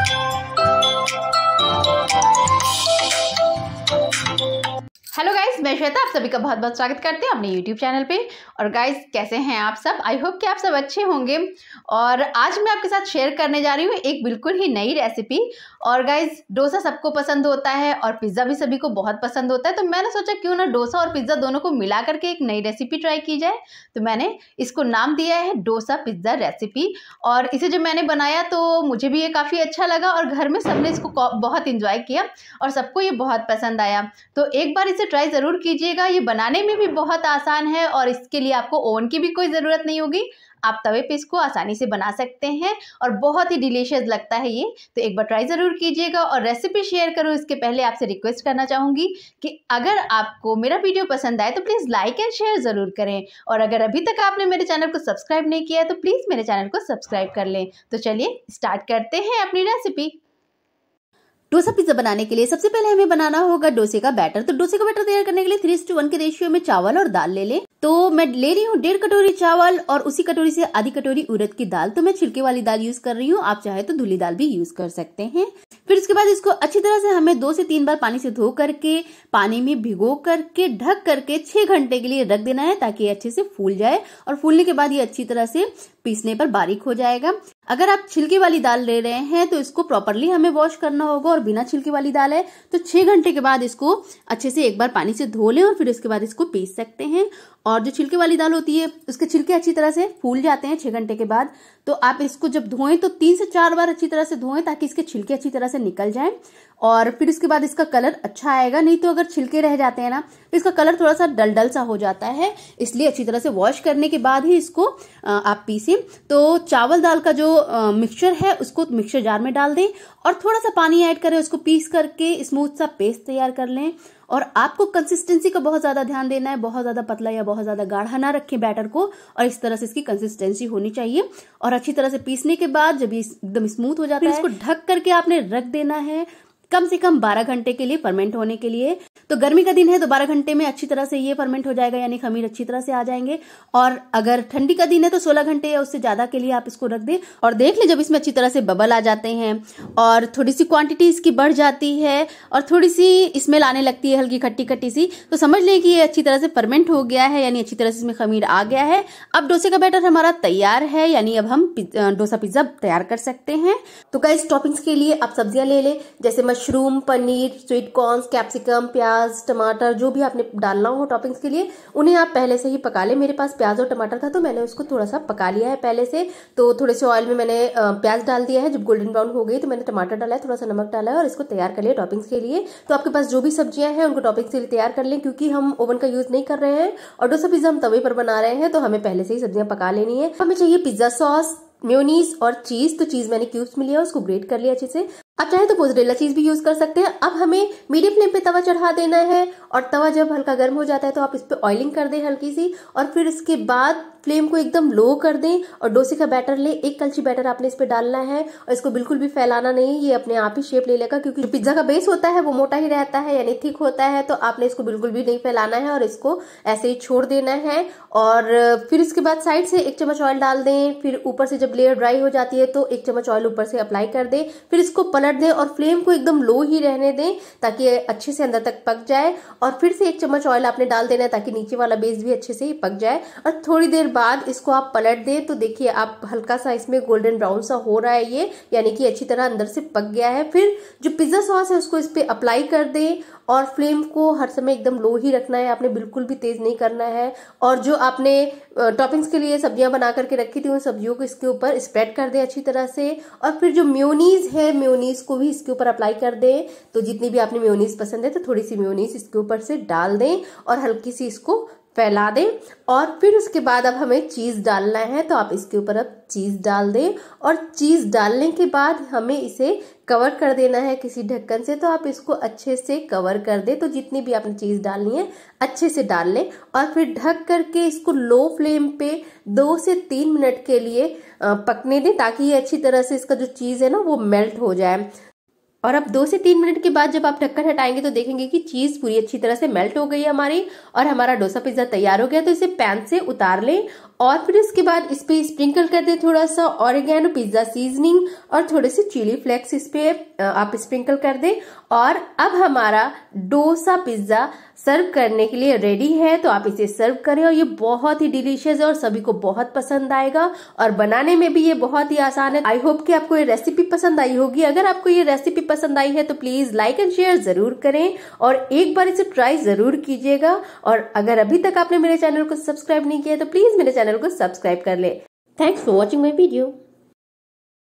Música hello guys मैं श्वेता आप सभी का बहुत बहुत स्वागत करते हैं अपने यूट्यूब चैनल पे और गाइस कैसे हैं आप सब आई होप कि आप सब अच्छे होंगे और आज मैं आपके साथ शेयर करने जा रही हूँ एक बिल्कुल ही नई रेसिपी और गाइस डोसा सबको पसंद होता है और पिज़्ज़ा भी सभी को बहुत पसंद होता है तो मैंने सोचा क्यों ना डोसा और पिज़्ज़ा दोनों को मिला करके एक नई रेसिपी ट्राई की जाए तो मैंने इसको नाम दिया है डोसा पिज़्ज़ा रेसिपी और इसे जब मैंने बनाया तो मुझे भी ये काफ़ी अच्छा लगा और घर में सबने इसको बहुत इन्जॉय किया और सबको ये बहुत पसंद आया तो एक बार इसे से ट्राई ज़रूर कीजिएगा ये बनाने में भी बहुत आसान है और इसके लिए आपको ओवन की भी कोई ज़रूरत नहीं होगी आप तवे पे इसको आसानी से बना सकते हैं और बहुत ही डिलीशियस लगता है ये तो एक बार ट्राई ज़रूर कीजिएगा और रेसिपी शेयर करो इसके पहले आपसे रिक्वेस्ट करना चाहूँगी कि अगर आपको मेरा वीडियो पसंद आए तो प्लीज़ लाइक एंड शेयर ज़रूर करें और अगर अभी तक आपने मेरे चैनल को सब्सक्राइब नहीं किया है तो प्लीज़ मेरे चैनल को सब्सक्राइब कर लें तो चलिए स्टार्ट करते हैं अपनी रेसिपी डोसा पिज्जा बनाने के लिए सबसे पहले हमें बनाना होगा डोसे का बैटर तो डोसे का बैटर तैयार करने के लिए थ्री टू वन के रेशियो में चावल और दाल ले लें तो मैं ले रही हूँ डेढ़ कटोरी चावल और उसी कटोरी से आधी कटोरी उड़द की दाल तो मैं छिलके वाली दाल यूज कर रही हूँ आप चाहे तो धुली दाल भी यूज कर सकते हैं फिर उसके बाद इसको अच्छी तरह से हमें दो से तीन बार पानी से धो करके पानी में भिगो करके ढक करके छह घंटे के लिए रख देना है ताकि अच्छे से फूल जाए और फूलने के बाद ये अच्छी तरह से पीसने पर बारीक हो जाएगा अगर आप छिलके वाली दाल ले रहे हैं तो इसको प्रॉपरली हमें वॉश करना होगा और बिना छिलके वाली दाल है तो छह घंटे के बाद इसको अच्छे से एक बार पानी से धो लें और फिर उसके बाद इसको पीस सकते हैं और जो छिलके वाली दाल होती है उसके छिलके अच्छी तरह से फूल जाते हैं छह घंटे के बाद तो आप इसको जब धोएं तो तीन से चार बार अच्छी तरह से धोएं ताकि इसके छिलके अच्छी तरह से निकल जाएं और फिर उसके बाद इसका कलर अच्छा आएगा नहीं तो अगर छिलके रह जाते हैं ना तो इसका कलर थोड़ा सा डल डल सा हो जाता है इसलिए अच्छी तरह से वॉश करने के बाद ही इसको आप पीसें तो चावल दाल का जो मिक्सचर है उसको मिक्सचर जार में डाल दें और थोड़ा सा पानी ऐड करें उसको पीस करके स्मूथ सा पेस्ट तैयार कर लें और आपको कंसिस्टेंसी का बहुत ज्यादा ध्यान देना है बहुत ज्यादा पतला या बहुत ज्यादा गाढ़ा ना रखें बैटर को और इस तरह से इसकी कंसिस्टेंसी होनी चाहिए और अच्छी तरह से पीसने के बाद जब ये एकदम स्मूथ हो जाता है इसको ढक करके आपने रख देना है कम से कम 12 घंटे के लिए परमेंट होने के लिए तो गर्मी का दिन है तो 12 घंटे में अच्छी तरह से ये फर्मेंट हो जाएगा यानी खमीर अच्छी तरह से आ जाएंगे और अगर ठंडी का दिन है तो 16 घंटे या उससे ज्यादा के लिए आप इसको रख दें और देख लें जब इसमें अच्छी तरह से बबल आ जाते हैं और थोड़ी सी क्वांटिटी इसकी बढ़ जाती है और थोड़ी सी स्मेल आने लगती है हल्की खट्टी खट्टी सी तो समझ लें कि ये अच्छी तरह से परमेंट हो गया है यानी अच्छी तरह से इसमें खमीर आ गया है अब डोसे का बैटर हमारा तैयार है यानी अब हम डोसा पिज्जा तैयार कर सकते हैं तो क्या टॉपिंग्स के लिए आप सब्जियां ले लें जैसे mushroom mushroom paneer sweet corn capsicum प्याज टमाटर जो भी आपने डालना हो टॉपिंग्स के लिए उन्हें आप पहले से ही पका लें मेरे पास प्याज और टमाटर था तो मैंने उसको थोड़ा सा पका लिया है पहले से तो थोड़े से ऑयल में मैंने प्याज डाल दिया है जब गोल्डन ब्राउन हो गई तो मैंने टमाटर डाला है थोड़ा सा नमक डाला है और इसको तैयार कर लिया टॉपिंग्स के लिए तो आपके पास जो भी सब्जियां हैं उनको टॉपिंग्स के लिए तैयार कर लें क्योंकि हम ओवन का यूज नहीं कर रहे हैं और डोसा पिज्जा हम तवे पर बना रहे हैं तो हमें पहले से ही सब्जियां पका लेनी है हमें चाहिए पिज्जा सॉस म्यूनीस और चीज तो चीज मैंने क्यूब्स में लिया उसको ग्रेट कर लिया अच्छे से आप अच्छा चाहे तो मोजरेला चीज भी यूज कर सकते हैं अब हमें मीडियम फ्लेम पे तवा चढ़ा देना है और तवा जब हल्का गर्म हो जाता है तो आप इस पर ऑयलिंग कर दें हल्की सी और फिर इसके बाद फ्लेम को एकदम लो कर दें और डोसे का बैटर ले एक कलची बैटर आपने इस पर डालना है और इसको बिल्कुल भी फैलाना नहीं ये अपने आप ही शेप ले लेगा क्योंकि पिज्जा का बेस होता है वो मोटा ही रहता है यानी थिक होता है तो आपने इसको बिल्कुल भी नहीं फैलाना है और इसको ऐसे ही छोड़ देना है और फिर इसके बाद साइड से एक चम्मच ऑयल डाल दें फिर ऊपर से जब लेयर ड्राई हो जाती है तो एक चम्मच ऑयल ऊपर से अप्लाई कर दें फिर इसको पलट दें और फ्लेम को एकदम लो ही रहने दें ताकि अच्छे से अंदर तक पक जाए और फिर से एक चम्मच ऑयल आपने डाल देना है ताकि नीचे वाला बेस भी अच्छे से पक जाए और थोड़ी देर बाद इसको आप पलट दें तो देखिए आप हल्का सा इसमें गोल्डन ब्राउन सा हो रहा है ये यानी कि अच्छी तरह अंदर से पक गया है फिर जो पिज्ज़ा सॉस है उसको इस पर अप्लाई कर दें और फ्लेम को हर समय एकदम लो ही रखना है आपने बिल्कुल भी तेज़ नहीं करना है और जो आपने टॉपिंग्स के लिए सब्जियां बना करके रखी थी उन सब्जियों को इसके ऊपर स्प्रेड कर दें अच्छी तरह से और फिर जो म्योनीज है म्योनीस को भी इसके ऊपर अप्लाई कर दें तो जितनी भी आपने म्योनीस पसंद है तो थोड़ी सी म्योनीस इसके ऊपर से डाल दें और हल्की सी इसको फैला दें और फिर उसके बाद अब हमें चीज़ डालना है तो आप इसके ऊपर अब चीज़ डाल दें और चीज़ डालने के बाद हमें इसे कवर कर देना है किसी ढक्कन से तो आप इसको अच्छे से कवर कर दें तो जितनी भी आपने चीज़ डालनी है अच्छे से डाल लें और फिर ढक करके इसको लो फ्लेम पे दो से तीन मिनट के लिए पकने दें ताकि ये अच्छी तरह से इसका जो चीज़ है ना वो मेल्ट हो जाए और अब दो से तीन मिनट के बाद जब आप ढक्कन हटाएंगे तो देखेंगे कि चीज़ पूरी अच्छी तरह से मेल्ट हो गई है हमारी और हमारा डोसा पिज्ज़ा तैयार हो गया तो इसे पैन से उतार लें और फिर इसके बाद इस पर स्प्रिंकल कर दें थोड़ा सा ऑरिगेनो पिज्ज़ा सीजनिंग और थोड़े से चिली फ्लेक्स इस पर आप स्प्रिंकल कर दें और अब हमारा डोसा पिज्ज़ा सर्व करने के लिए रेडी है तो आप इसे सर्व करें और ये बहुत ही डिलीशियस है और सभी को बहुत पसंद आएगा और बनाने में भी ये बहुत ही आसान है आई होप कि आपको ये रेसिपी पसंद आई होगी अगर आपको ये रेसिपी पसंद आई है तो प्लीज लाइक एंड शेयर जरूर करें और एक बार इसे ट्राई जरूर कीजिएगा और अगर अभी तक आपने मेरे चैनल को सब्सक्राइब नहीं किया तो प्लीज मेरे चैनल को सब्सक्राइब कर ले thanks for watching my video